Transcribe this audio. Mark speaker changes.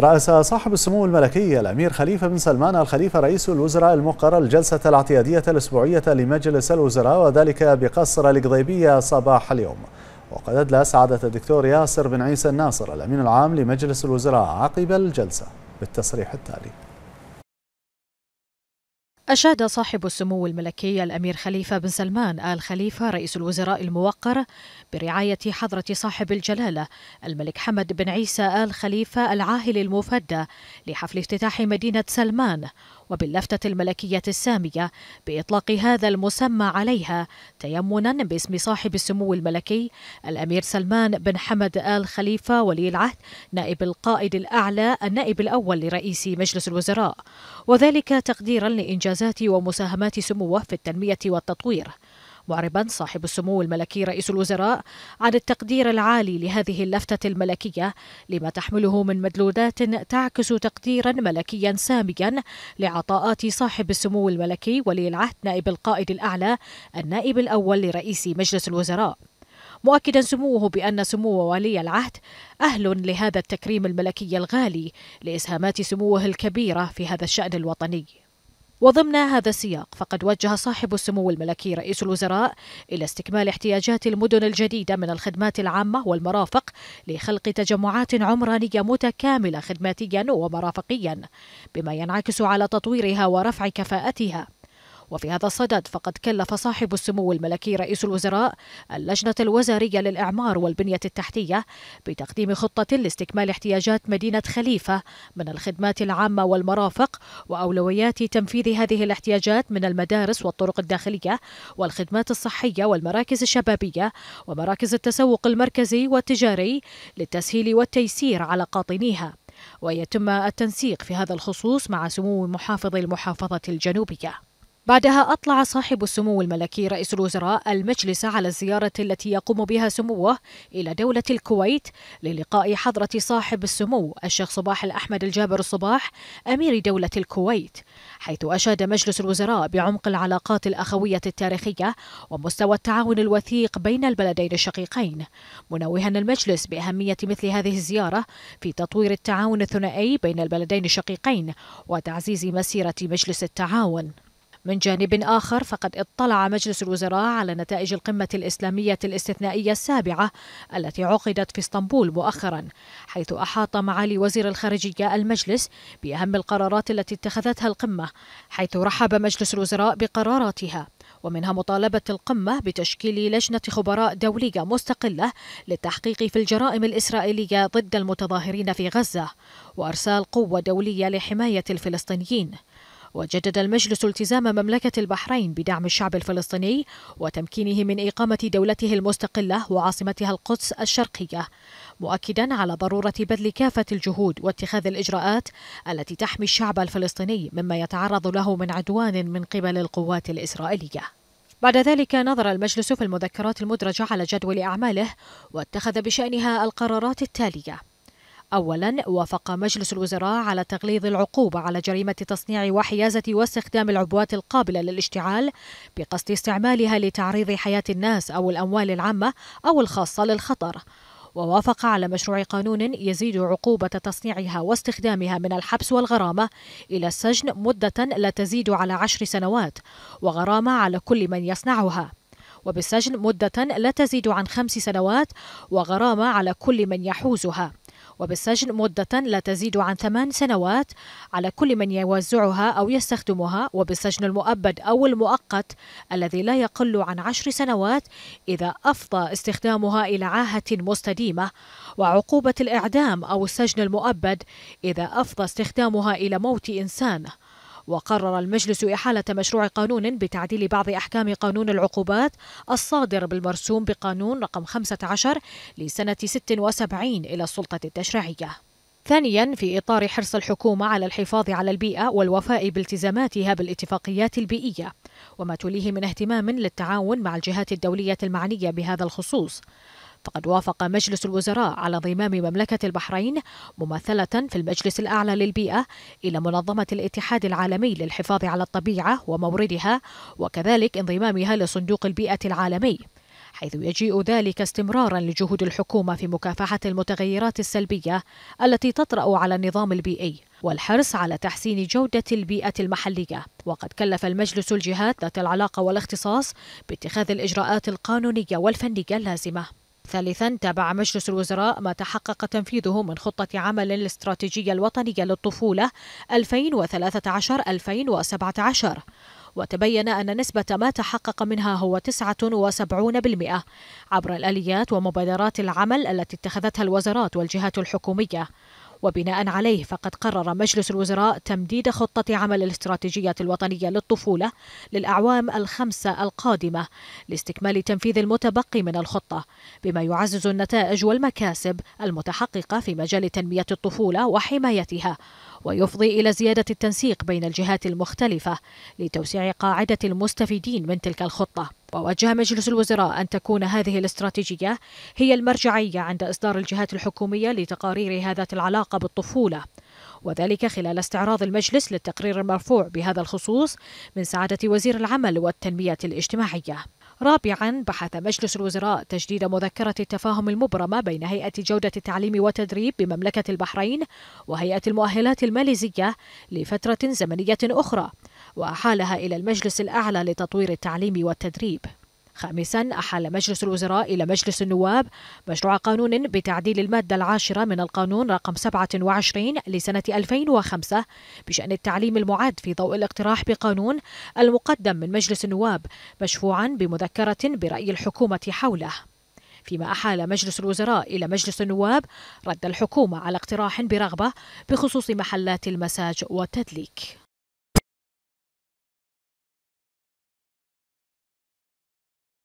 Speaker 1: رأس صاحب السمو الملكي الأمير خليفة بن سلمان الخليفة رئيس الوزراء المقر الجلسة الاعتيادية الأسبوعية لمجلس الوزراء وذلك بقصر القضيبية صباح اليوم وقد أدلى سعادة الدكتور ياسر بن عيسى الناصر الأمين العام لمجلس الوزراء عقب الجلسة بالتصريح التالي أشاد صاحب السمو الملكي الأمير خليفة بن سلمان آل خليفة رئيس الوزراء الموقر برعاية حضرة صاحب الجلالة الملك حمد بن عيسى آل خليفة العاهل المفدى لحفل افتتاح مدينة سلمان وباللفتة الملكية السامية بإطلاق هذا المسمى عليها تيمنا باسم صاحب السمو الملكي الأمير سلمان بن حمد آل خليفة ولي العهد نائب القائد الأعلى النائب الأول لرئيس مجلس الوزراء وذلك تقديرا لإنجازات ومساهمات سموه في التنمية والتطوير معربا صاحب السمو الملكي رئيس الوزراء عن التقدير العالي لهذه اللفتة الملكية لما تحمله من مدلولات تعكس تقديرا ملكيا ساميا لعطاءات صاحب السمو الملكي ولي العهد نائب القائد الأعلى النائب الأول لرئيس مجلس الوزراء مؤكدا سموه بأن سمو ولي العهد أهل لهذا التكريم الملكي الغالي لإسهامات سموه الكبيرة في هذا الشأن الوطني وضمن هذا السياق فقد وجه صاحب السمو الملكي رئيس الوزراء إلى استكمال احتياجات المدن الجديدة من الخدمات العامة والمرافق لخلق تجمعات عمرانية متكاملة خدماتيا ومرافقيا بما ينعكس على تطويرها ورفع كفاءتها وفي هذا الصدد فقد كلف صاحب السمو الملكي رئيس الوزراء اللجنة الوزارية للإعمار والبنية التحتية بتقديم خطة لاستكمال احتياجات مدينة خليفة من الخدمات العامة والمرافق وأولويات تنفيذ هذه الاحتياجات من المدارس والطرق الداخلية والخدمات الصحية والمراكز الشبابية ومراكز التسوق المركزي والتجاري للتسهيل والتيسير على قاطنيها ويتم التنسيق في هذا الخصوص مع سمو محافظ المحافظة الجنوبية بعدها أطلع صاحب السمو الملكي رئيس الوزراء المجلس على الزيارة التي يقوم بها سموه إلى دولة الكويت للقاء حضرة صاحب السمو الشيخ صباح الأحمد الجابر الصباح أمير دولة الكويت حيث أشاد مجلس الوزراء بعمق العلاقات الأخوية التاريخية ومستوى التعاون الوثيق بين البلدين الشقيقين منوها المجلس بأهمية مثل هذه الزيارة في تطوير التعاون الثنائي بين البلدين الشقيقين وتعزيز مسيرة مجلس التعاون من جانب آخر فقد اطلع مجلس الوزراء على نتائج القمة الإسلامية الاستثنائية السابعة التي عقدت في اسطنبول مؤخرا حيث أحاط معالي وزير الخارجية المجلس بأهم القرارات التي اتخذتها القمة حيث رحب مجلس الوزراء بقراراتها ومنها مطالبة القمة بتشكيل لجنة خبراء دولية مستقلة للتحقيق في الجرائم الإسرائيلية ضد المتظاهرين في غزة وأرسال قوة دولية لحماية الفلسطينيين وجدد المجلس التزام مملكة البحرين بدعم الشعب الفلسطيني وتمكينه من إقامة دولته المستقلة وعاصمتها القدس الشرقية مؤكدا على ضرورة بذل كافة الجهود واتخاذ الإجراءات التي تحمي الشعب الفلسطيني مما يتعرض له من عدوان من قبل القوات الإسرائيلية بعد ذلك نظر المجلس في المذكرات المدرجة على جدول أعماله واتخذ بشأنها القرارات التالية أولا وافق مجلس الوزراء على تغليظ العقوبة على جريمة تصنيع وحيازة واستخدام العبوات القابلة للاشتعال بقصد استعمالها لتعريض حياة الناس أو الأموال العامة أو الخاصة للخطر ووافق على مشروع قانون يزيد عقوبة تصنيعها واستخدامها من الحبس والغرامة إلى السجن مدة لا تزيد على عشر سنوات وغرامة على كل من يصنعها وبالسجن مدة لا تزيد عن خمس سنوات وغرامة على كل من يحوزها وبالسجن مدة لا تزيد عن ثمان سنوات على كل من يوزعها أو يستخدمها وبالسجن المؤبد أو المؤقت الذي لا يقل عن عشر سنوات إذا أفضى استخدامها إلى عاهة مستديمة وعقوبة الإعدام أو السجن المؤبد إذا أفضى استخدامها إلى موت إنسان وقرر المجلس إحالة مشروع قانون بتعديل بعض أحكام قانون العقوبات الصادر بالمرسوم بقانون رقم 15 لسنة 76 إلى السلطة التشريعية ثانيا في إطار حرص الحكومة على الحفاظ على البيئة والوفاء بالتزاماتها بالاتفاقيات البيئية وما تليه من اهتمام للتعاون مع الجهات الدولية المعنية بهذا الخصوص فقد وافق مجلس الوزراء على ضمام مملكة البحرين ممثلة في المجلس الأعلى للبيئة إلى منظمة الاتحاد العالمي للحفاظ على الطبيعة وموردها وكذلك انضمامها لصندوق البيئة العالمي حيث يجيء ذلك استمرارا لجهود الحكومة في مكافحة المتغيرات السلبية التي تطرأ على النظام البيئي والحرص على تحسين جودة البيئة المحلية وقد كلف المجلس الجهات ذات العلاقة والاختصاص باتخاذ الإجراءات القانونية والفنية اللازمة ثالثا تابع مجلس الوزراء ما تحقق تنفيذه من خطة عمل الاستراتيجية الوطنية للطفولة 2013-2017 وتبين أن نسبة ما تحقق منها هو 79% عبر الآليات ومبادرات العمل التي اتخذتها الوزارات والجهات الحكومية وبناء عليه فقد قرر مجلس الوزراء تمديد خطة عمل الاستراتيجية الوطنية للطفولة للأعوام الخمسة القادمة لاستكمال تنفيذ المتبقي من الخطة بما يعزز النتائج والمكاسب المتحققة في مجال تنمية الطفولة وحمايتها ويفضي إلى زيادة التنسيق بين الجهات المختلفة لتوسيع قاعدة المستفيدين من تلك الخطة ووجه مجلس الوزراء أن تكون هذه الاستراتيجية هي المرجعية عند إصدار الجهات الحكومية لتقارير ذات العلاقة بالطفولة وذلك خلال استعراض المجلس للتقرير المرفوع بهذا الخصوص من سعادة وزير العمل والتنمية الاجتماعية رابعا بحث مجلس الوزراء تجديد مذكرة التفاهم المبرمة بين هيئة جودة التعليم والتدريب بمملكة البحرين وهيئة المؤهلات الماليزية لفترة زمنية أخرى وأحالها إلى المجلس الأعلى لتطوير التعليم والتدريب خامسا أحال مجلس الوزراء إلى مجلس النواب مشروع قانون بتعديل المادة العاشرة من القانون رقم 27 لسنة 2005 بشأن التعليم المعاد في ضوء الاقتراح بقانون المقدم من مجلس النواب مشفوعا بمذكرة برأي الحكومة حوله فيما أحال مجلس الوزراء إلى مجلس النواب رد الحكومة على اقتراح برغبة بخصوص محلات المساج والتدليك